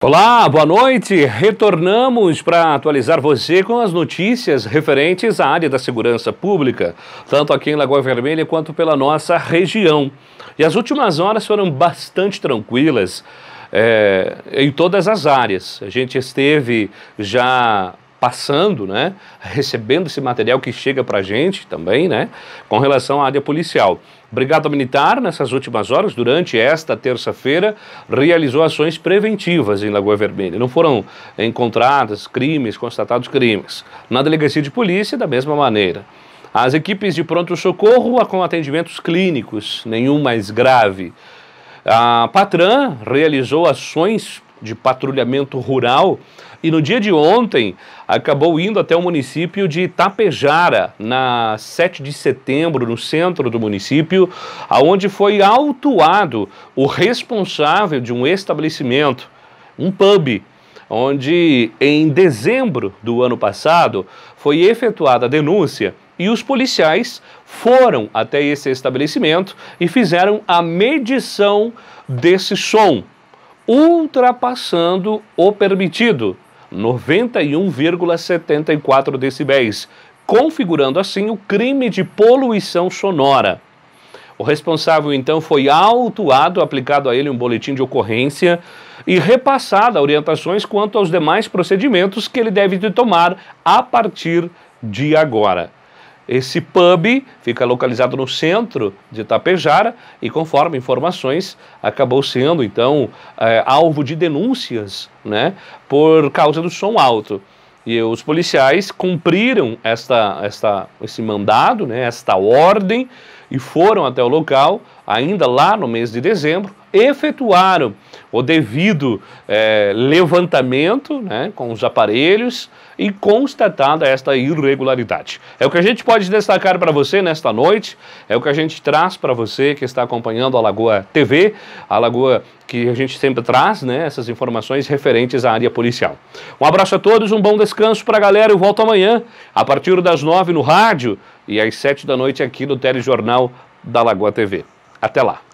Olá, boa noite. Retornamos para atualizar você com as notícias referentes à área da segurança pública, tanto aqui em Lagoa Vermelha quanto pela nossa região. E as últimas horas foram bastante tranquilas é, em todas as áreas. A gente esteve já passando, né, recebendo esse material que chega para a gente também, né, com relação à área policial. Brigada Militar, nessas últimas horas, durante esta terça-feira, realizou ações preventivas em Lagoa Vermelha. Não foram encontrados crimes, constatados crimes. Na delegacia de polícia, da mesma maneira. As equipes de pronto-socorro com atendimentos clínicos, nenhum mais grave. A Patran realizou ações de patrulhamento rural. E no dia de ontem, acabou indo até o município de Itapejara, na 7 de setembro, no centro do município, aonde foi autuado o responsável de um estabelecimento, um pub, onde em dezembro do ano passado foi efetuada a denúncia e os policiais foram até esse estabelecimento e fizeram a medição desse som ultrapassando o permitido, 91,74 decibéis, configurando assim o crime de poluição sonora. O responsável então foi autuado, aplicado a ele um boletim de ocorrência e repassada orientações quanto aos demais procedimentos que ele deve tomar a partir de agora. Esse pub fica localizado no centro de Itapejara e, conforme informações, acabou sendo então é, alvo de denúncias né, por causa do som alto. E os policiais cumpriram esta, esta, esse mandado, né, esta ordem, e foram até o local, ainda lá no mês de dezembro, efetuaram o devido é, levantamento né, com os aparelhos e constatada esta irregularidade. É o que a gente pode destacar para você nesta noite, é o que a gente traz para você que está acompanhando a Lagoa TV, a Lagoa que a gente sempre traz né, essas informações referentes à área policial. Um abraço a todos, um bom descanso para a galera. Eu volto amanhã, a partir das nove no rádio e às sete da noite aqui no Telejornal da Lagoa TV. Até lá!